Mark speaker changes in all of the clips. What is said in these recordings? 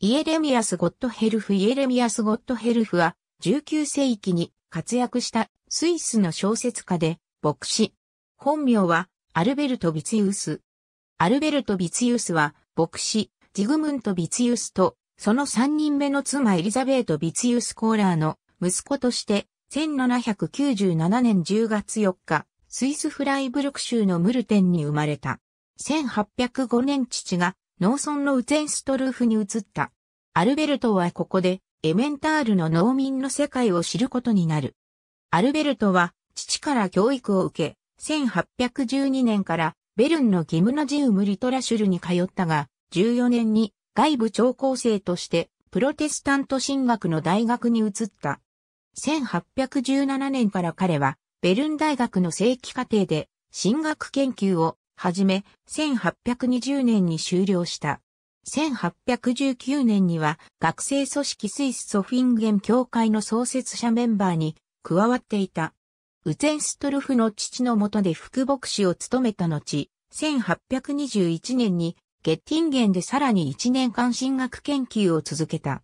Speaker 1: イエレミアス・ゴットヘルフイエレミアス・ゴットヘルフは19世紀に活躍したスイスの小説家で牧師。本名はアルベルト・ビツユース。アルベルト・ビツユースは牧師、ジグムント・ビツユースとその3人目の妻エリザベート・ビツユース・コーラーの息子として1797年10月4日、スイス・フライブルク州のムルテンに生まれた。1805年父が農村のウツェンストルーフに移った。アルベルトはここでエメンタールの農民の世界を知ることになる。アルベルトは父から教育を受け、1812年からベルンのギムナジウムリトラシュルに通ったが、14年に外部聴講生としてプロテスタント神学の大学に移った。1817年から彼はベルン大学の正規課程で進学研究をはじめ、1820年に終了した。1819年には学生組織スイスソフィンゲン協会の創設者メンバーに加わっていた。ウゼンストルフの父のもとで副牧師を務めた後、1821年にゲッティンゲンでさらに1年間進学研究を続けた。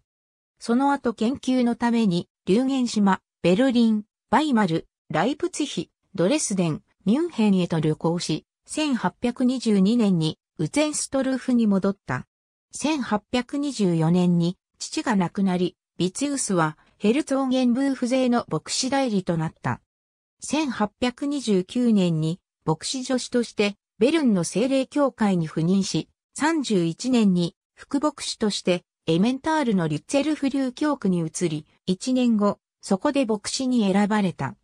Speaker 1: その後研究のために、流言島、ベルリン、バイマル、ライプツヒ、ドレスデン、ミュンヘンへと旅行し、1822年にウツェンストルーフに戻った。1824年に父が亡くなり、ビツウスはヘルツォーゲンブーフ勢の牧師代理となった。1829年に牧師助手としてベルンの精霊教会に赴任し、31年に副牧師としてエメンタールのリュッツェルフ流教区に移り、1年後、そこで牧師に選ばれた。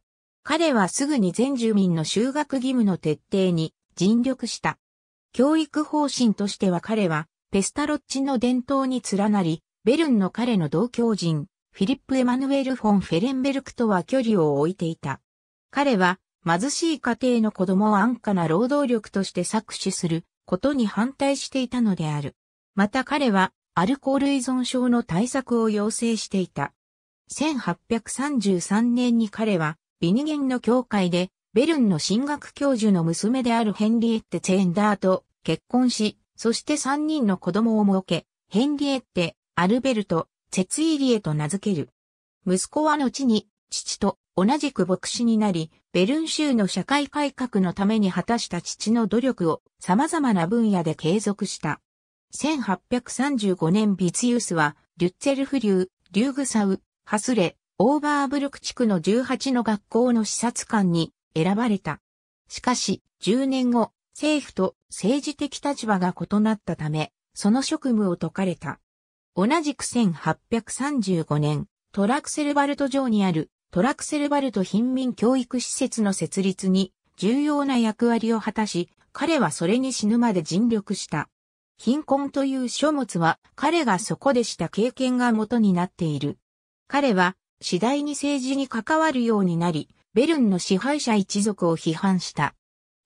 Speaker 1: 彼はすぐに全住民の修学義務の徹底に尽力した。教育方針としては彼は、ペスタロッチの伝統に連なり、ベルンの彼の同教人、フィリップ・エマヌエル・フォン・フェレンベルクとは距離を置いていた。彼は、貧しい家庭の子供を安価な労働力として搾取することに反対していたのである。また彼は、アルコール依存症の対策を要請していた。1833年に彼は、ビニゲンの教会でベルンの進学教授の娘であるヘンリエッテ・ツェンダーと結婚し、そして3人の子供を設け、ヘンリエッテ、アルベルト、ツェツイリエと名付ける。息子は後に、父と同じく牧師になり、ベルン州の社会改革のために果たした父の努力を様々な分野で継続した。1835年ビツユスは、リュッツェルフ流、リューグサウ、ハスレ、オーバーブルク地区の18の学校の視察官に選ばれた。しかし、10年後、政府と政治的立場が異なったため、その職務を解かれた。同じく1835年、トラクセルバルト城にあるトラクセルバルト貧民教育施設の設立に重要な役割を果たし、彼はそれに死ぬまで尽力した。貧困という書物は彼がそこでした経験が元になっている。彼は次第に政治に関わるようになり、ベルンの支配者一族を批判した。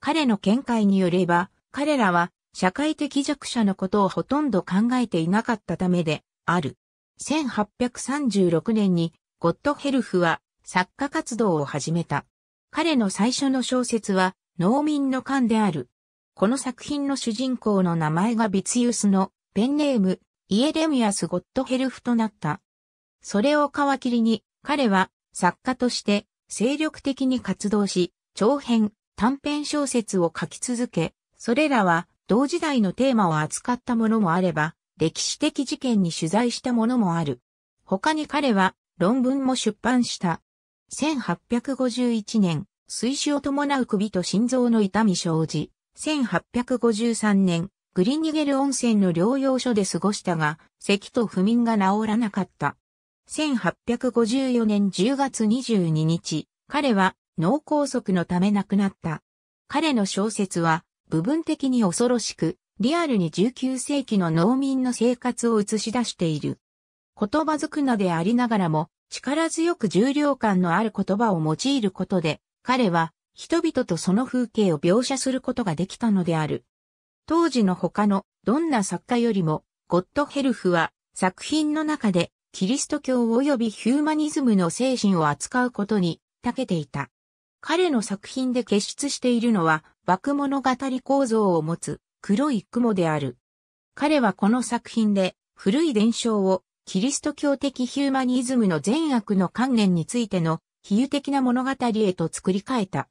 Speaker 1: 彼の見解によれば、彼らは社会的弱者のことをほとんど考えていなかったためで、ある。1836年にゴッドヘルフは作家活動を始めた。彼の最初の小説は農民の勘である。この作品の主人公の名前がビツユスのペンネームイエレミアス・ゴッドヘルフとなった。それを皮切りに彼は作家として精力的に活動し、長編、短編小説を書き続け、それらは同時代のテーマを扱ったものもあれば、歴史的事件に取材したものもある。他に彼は論文も出版した。1851年、水死を伴う首と心臓の痛み生じ、1853年、グリニゲル温泉の療養所で過ごしたが、咳と不眠が治らなかった。1854年10月22日、彼は脳梗塞のため亡くなった。彼の小説は部分的に恐ろしく、リアルに19世紀の農民の生活を映し出している。言葉づくなでありながらも、力強く重量感のある言葉を用いることで、彼は人々とその風景を描写することができたのである。当時の他のどんな作家よりも、ゴッドヘルフは作品の中でキリスト教及びヒューマニズムの精神を扱うことに長けていた。彼の作品で結出しているのは、爆物語構造を持つ黒い雲である。彼はこの作品で古い伝承をキリスト教的ヒューマニズムの善悪の観念についての比喩的な物語へと作り変えた。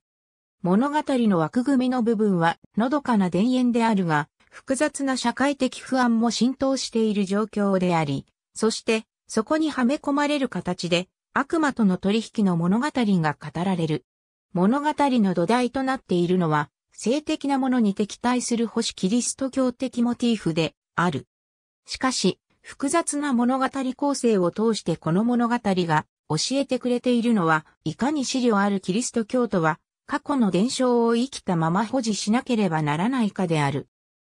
Speaker 1: 物語の枠組みの部分はのどかな田園であるが、複雑な社会的不安も浸透している状況であり、そしてそこにはめ込まれる形で、悪魔との取引の物語が語られる。物語の土台となっているのは、性的なものに敵対する保守キリスト教的モティーフである。しかし、複雑な物語構成を通してこの物語が教えてくれているのは、いかに資料あるキリスト教徒は、過去の伝承を生きたまま保持しなければならないかである。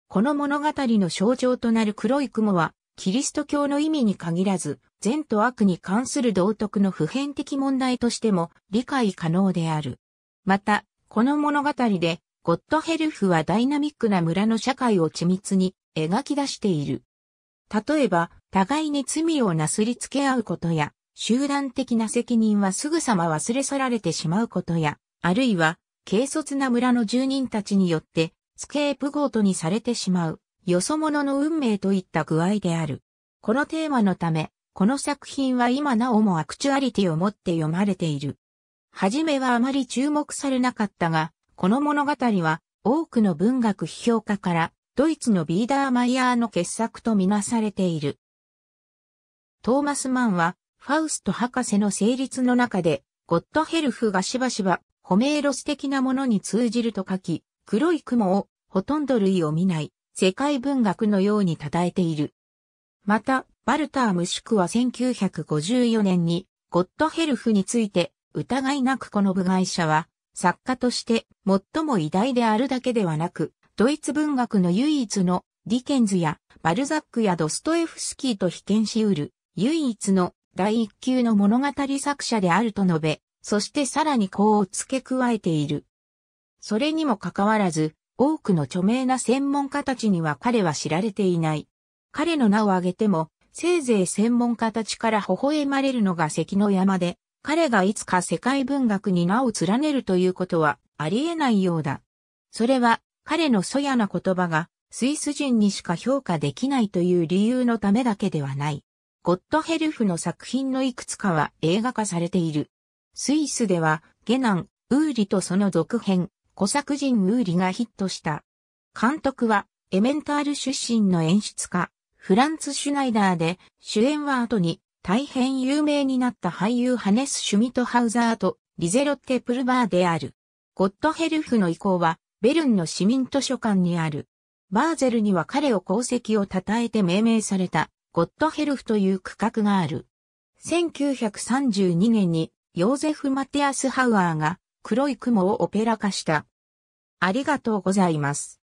Speaker 1: この物語の象徴となる黒い雲は、キリスト教の意味に限らず、善と悪に関する道徳の普遍的問題としても理解可能である。また、この物語で、ゴッドヘルフはダイナミックな村の社会を緻密に描き出している。例えば、互いに罪をなすりつけ合うことや、集団的な責任はすぐさま忘れ去られてしまうことや、あるいは、軽率な村の住人たちによって、スケープゴートにされてしまう、よそ者の運命といった具合である。このテーマのため、この作品は今なおもアクチュアリティを持って読まれている。はじめはあまり注目されなかったが、この物語は多くの文学批評家からドイツのビーダーマイヤーの傑作とみなされている。トーマス・マンはファウスト博士の成立の中でゴッドヘルフがしばしばホメーロス的なものに通じると書き、黒い雲をほとんど類を見ない世界文学のように称えている。また、バルター・ムシュクは1954年にゴッドヘルフについて疑いなくこの部外者は作家として最も偉大であるだけではなくドイツ文学の唯一のディケンズやバルザックやドストエフスキーと被験しうる唯一の第一級の物語作者であると述べ、そしてさらにこう付け加えている。それにもかかわらず、多くの著名な専門家たちには彼は知られていない。彼の名を挙げても、せいぜい専門家たちから微笑まれるのが関の山で、彼がいつか世界文学に名を連ねるということはありえないようだ。それは彼の素やな言葉がスイス人にしか評価できないという理由のためだけではない。ゴッドヘルフの作品のいくつかは映画化されている。スイスでは、ゲナン、ウーリとその続編、古作人ウーリがヒットした。監督は、エメンタール出身の演出家、フランツ・シュナイダーで、主演は後に大変有名になった俳優ハネス・シュミトハウザーとリゼロッテ・プルバーである。ゴッドヘルフの意向は、ベルンの市民図書館にある。バーゼルには彼を功績を称えて命名された、ゴッドヘルフという区画がある。1932年に、ヨーゼフ・マティアス・ハウアーが、黒い雲をオペラ化した。ありがとうございます。